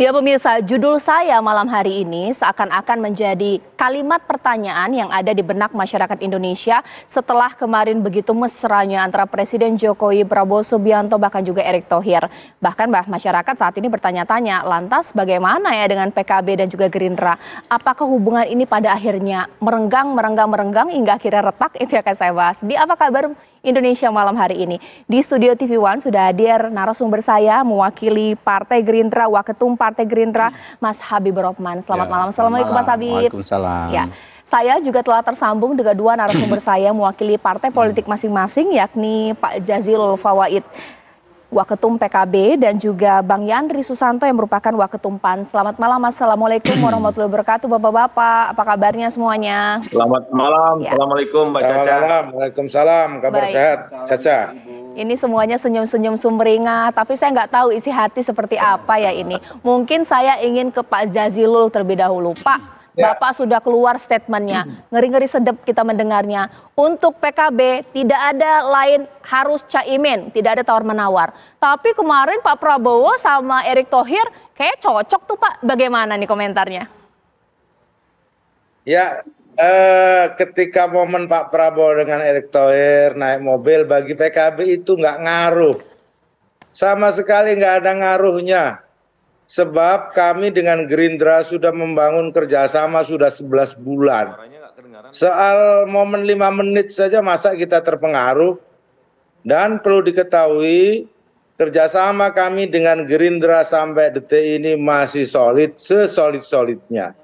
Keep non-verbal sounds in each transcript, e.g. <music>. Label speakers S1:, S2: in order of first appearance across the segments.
S1: Ya pemirsa, judul saya malam hari ini seakan-akan menjadi kalimat pertanyaan yang ada di benak masyarakat Indonesia setelah kemarin begitu mesranya antara Presiden Jokowi, Prabowo Subianto, bahkan juga Erick Thohir. Bahkan bah, masyarakat saat ini bertanya-tanya, lantas bagaimana ya dengan PKB dan juga Gerindra? Apakah hubungan ini pada akhirnya merenggang, merenggang, merenggang hingga akhirnya retak? Itu akan saya bahas. Di apa kabar Indonesia malam hari ini. Di studio TV One sudah hadir narasumber saya mewakili Partai Gerindra, Waketum Partai Gerindra, Mas Habib Rohman. Selamat ya, malam. Assalamualaikum Mas Habib. Waalaikumsalam. Ya. Saya juga telah tersambung dengan dua narasumber <clears throat> saya mewakili partai politik masing-masing yakni Pak Jazilul Fawaid. Waketum PKB dan juga Bang Yandri Susanto yang merupakan Waketum PAN. Selamat malam, Assalamualaikum hmm. warahmatullahi wabarakatuh Bapak-Bapak. Apa kabarnya semuanya?
S2: Selamat malam, ya. Assalamualaikum Mbak Caca. Waalaikumsalam, kabar Baik. sehat Caca.
S1: Ini semuanya senyum-senyum sumringah, tapi saya nggak tahu isi hati seperti apa ya ini. Mungkin saya ingin ke Pak Jazilul terlebih dahulu. Pak, Ya. Bapak sudah keluar statementnya. Hmm. Ngeri-ngeri sedap kita mendengarnya. Untuk PKB tidak ada lain harus caimin, tidak ada tawar menawar. Tapi kemarin Pak Prabowo sama Erick Thohir kayak cocok tuh Pak. Bagaimana nih komentarnya?
S2: Ya, eh, ketika momen Pak Prabowo dengan Erick Thohir naik mobil bagi PKB itu nggak ngaruh. Sama sekali nggak ada ngaruhnya Sebab kami dengan Gerindra sudah membangun kerjasama sudah 11 bulan. Soal momen 5 menit saja masa kita terpengaruh? Dan perlu diketahui kerjasama kami dengan Gerindra sampai detik ini masih solid, sesolid-solidnya.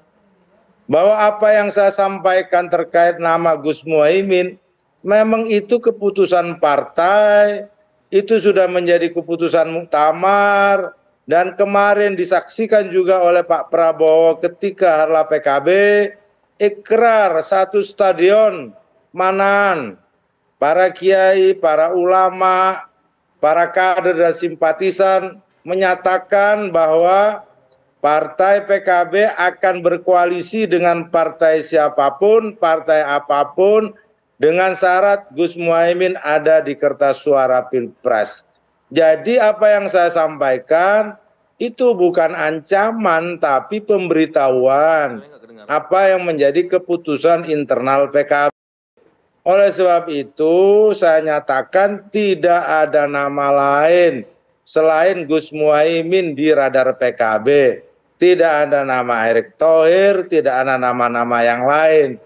S2: Bahwa apa yang saya sampaikan terkait nama Gus Muhaimin, memang itu keputusan partai, itu sudah menjadi keputusan muktamar, dan kemarin disaksikan juga oleh Pak Prabowo ketika harla PKB ikrar satu stadion manan para kiai, para ulama, para kader dan simpatisan menyatakan bahwa partai PKB akan berkoalisi dengan partai siapapun, partai apapun dengan syarat Gus Muhaimin ada di kertas suara Pilpres. Jadi apa yang saya sampaikan itu bukan ancaman tapi pemberitahuan apa yang menjadi keputusan internal PKB. Oleh sebab itu saya nyatakan tidak ada nama lain selain Gus Muhaimin di radar PKB. Tidak ada nama Erick Thohir, tidak ada nama-nama yang lain.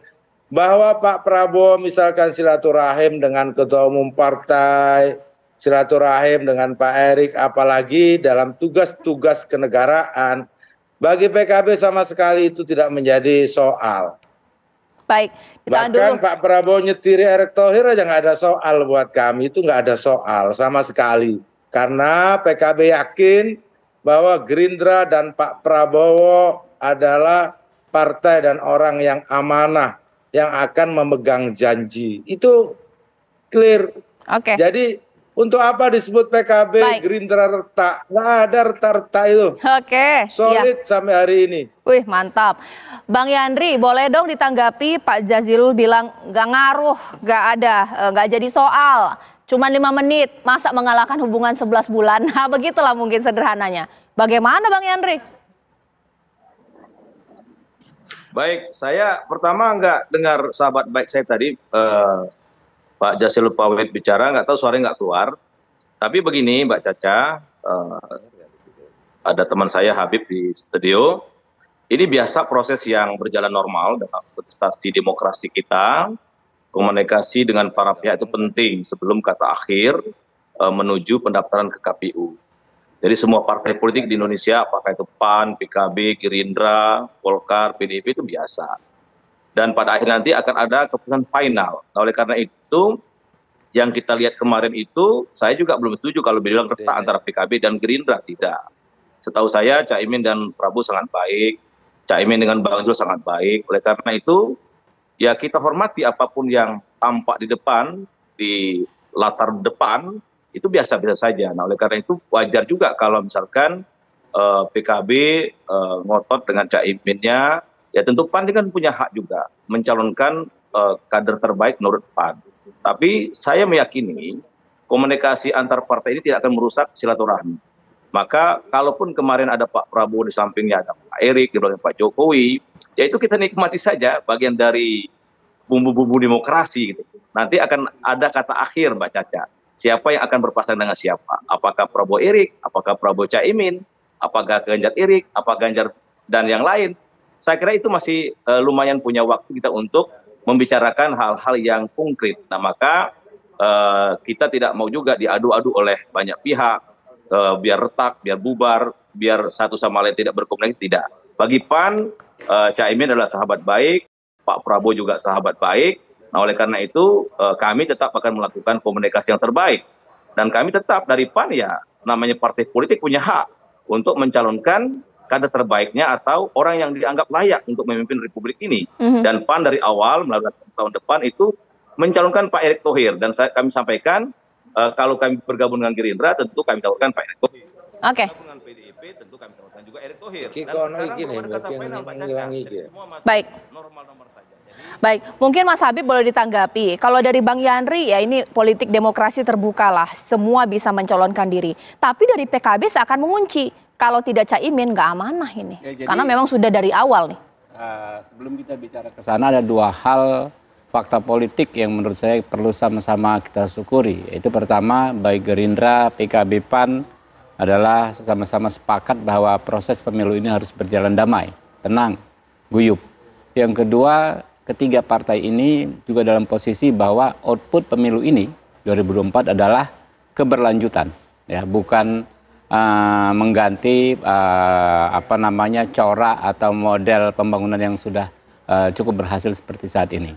S2: Bahwa Pak Prabowo misalkan silaturahim dengan ketua umum partai, silaturahim dengan Pak Erik, apalagi dalam tugas-tugas kenegaraan. Bagi PKB sama sekali itu tidak menjadi soal. Baik, Bahkan dulu. Pak Prabowo nyetiri Erick Thohir aja nggak ada soal buat kami, itu nggak ada soal sama sekali. Karena PKB yakin bahwa Gerindra dan Pak Prabowo adalah partai dan orang yang amanah yang akan memegang janji. Itu clear. Oke. Okay. Jadi untuk apa disebut PKB Baik. Gerindra retak? Nggak ada retak-retak itu.
S1: Oke. Iya. Solid ya.
S2: sampai hari ini.
S1: Wih mantap. Bang Yandri boleh dong ditanggapi Pak Jazilul bilang nggak ngaruh, nggak ada, eh, nggak jadi soal. Cuma lima menit, masa mengalahkan hubungan 11 bulan? <laughs> Nah begitulah mungkin sederhananya. Bagaimana Bang Yandri?
S3: Baik, saya pertama nggak dengar sahabat baik saya tadi uh, Pak Jasil Pawet bicara, nggak tahu suaranya nggak keluar. Tapi begini Mbak Caca, uh, ada teman saya Habib di studio. Ini biasa proses yang berjalan normal dalam kontestasi demokrasi kita. Komunikasi dengan para pihak itu penting sebelum kata akhir uh, menuju pendaftaran ke KPU. Jadi semua partai politik di Indonesia, apakah itu PAN, PKB, Gerindra, Golkar, PDIP itu biasa dan pada akhir nanti akan ada keputusan final. Nah, oleh karena itu yang kita lihat kemarin itu saya juga belum setuju kalau bilang retak antara PKB dan Gerindra tidak. Setahu saya Caimin dan Prabowo sangat baik, Caimin dengan Bang Zul sangat baik. Oleh karena itu ya kita hormati apapun yang tampak di depan di latar depan itu biasa-biasa saja. Nah, oleh karena itu wajar juga kalau misalkan uh, eh, PKB uh, eh, ngotot dengan Caiminnya ya tentu pan kan punya hak juga mencalonkan eh, kader terbaik menurut pan tapi saya meyakini komunikasi antar partai ini tidak akan merusak silaturahmi maka kalaupun kemarin ada Pak Prabowo di sampingnya ada Pak Erik di belakang Pak Jokowi ya itu kita nikmati saja bagian dari bumbu-bumbu demokrasi gitu. nanti akan ada kata akhir Mbak Caca siapa yang akan berpasangan dengan siapa apakah Prabowo Erik apakah Prabowo Caimin apakah Ganjar Erik apakah Ganjar dan yang lain saya kira itu masih uh, lumayan punya waktu kita untuk membicarakan hal-hal yang konkret. Nah, maka uh, kita tidak mau juga diadu-adu oleh banyak pihak, uh, biar retak, biar bubar, biar satu sama lain tidak berkomunikasi, tidak. Bagi PAN, uh, Caimin adalah sahabat baik, Pak Prabowo juga sahabat baik. Nah, oleh karena itu, uh, kami tetap akan melakukan komunikasi yang terbaik. Dan kami tetap dari PAN ya, namanya partai politik punya hak untuk mencalonkan kader terbaiknya atau orang yang dianggap layak untuk memimpin republik ini. Mm -hmm. Dan PAN dari awal melalui tahun depan itu mencalonkan Pak Erick Thohir dan saya, kami sampaikan uh, kalau kami bergabung dengan Gerindra tentu kami calonkan Pak Erick Thohir. Oke.
S1: Okay. Dengan PDIP
S2: tentu kami juga Erick Thohir. sekarang
S1: Baik. normal nomor saja. Baik, mungkin Mas Habib boleh ditanggapi. Kalau dari Bang Yandri ya ini politik demokrasi terbuka lah, semua bisa mencalonkan diri. Tapi dari PKB seakan mengunci, kalau tidak caimin nggak amanah ini, ya, jadi, karena memang sudah dari awal nih.
S4: Uh, sebelum kita bicara ke sana ada dua hal fakta politik yang menurut saya perlu sama-sama kita syukuri. Itu pertama baik Gerindra, PKB, PAN adalah sama-sama sepakat bahwa proses pemilu ini harus berjalan damai, tenang, guyup. Yang kedua, ketiga partai ini juga dalam posisi bahwa output pemilu ini 2024 adalah keberlanjutan, ya bukan uh, mengganti uh, apa namanya corak atau model pembangunan yang sudah uh, cukup berhasil seperti saat ini.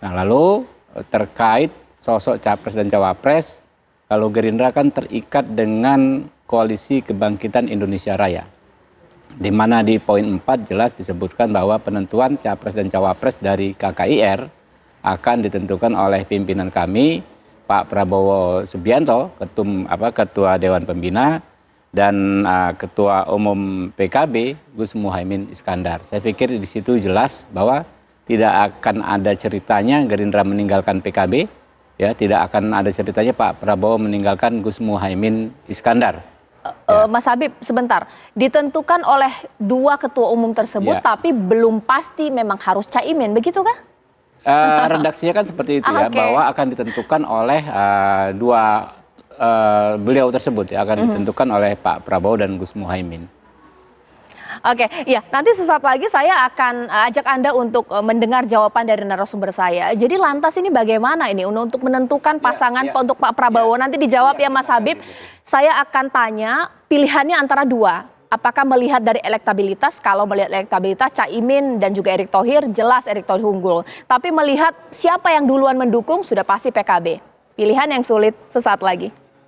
S4: Nah, lalu terkait sosok capres dan cawapres, kalau Gerindra kan terikat dengan koalisi kebangkitan Indonesia Raya. Di mana di poin 4 jelas disebutkan bahwa penentuan capres dan cawapres dari KKIR akan ditentukan oleh pimpinan kami Pak Prabowo Subianto, ketum apa ketua Dewan Pembina dan uh, Ketua Umum PKB Gus Muhaymin Iskandar. Saya pikir di situ jelas bahwa tidak akan ada ceritanya Gerindra meninggalkan PKB, ya tidak akan ada ceritanya Pak Prabowo meninggalkan Gus Muhaymin Iskandar.
S1: Uh, ya. Mas Habib, sebentar. Ditentukan oleh dua ketua umum tersebut, ya. tapi belum pasti memang harus caimin, begitu kan?
S4: Uh, eh, redaksinya kan seperti itu ya, ah, ya, okay. bahwa akan ditentukan oleh uh, dua Eh, beliau tersebut ya akan mm ditentukan oleh Pak Prabowo dan Gus Muhaimin.
S1: Oke, ya nanti sesaat lagi saya akan eh, ajak Anda untuk eh, mendengar jawaban dari narasumber saya. Jadi lantas ini bagaimana ini untuk menentukan iya, pasangan ya, ya. untuk Pak Prabowo? Ya. Nanti dijawab ya, ya Mas iya, Habib. Ya, saya akan tanya pilihannya antara dua. Apakah melihat dari elektabilitas? Kalau melihat elektabilitas, Caimin dan juga Erick Thohir, jelas Erick Thohir unggul. Tapi melihat siapa yang duluan mendukung, sudah pasti PKB. Pilihan yang sulit sesaat lagi.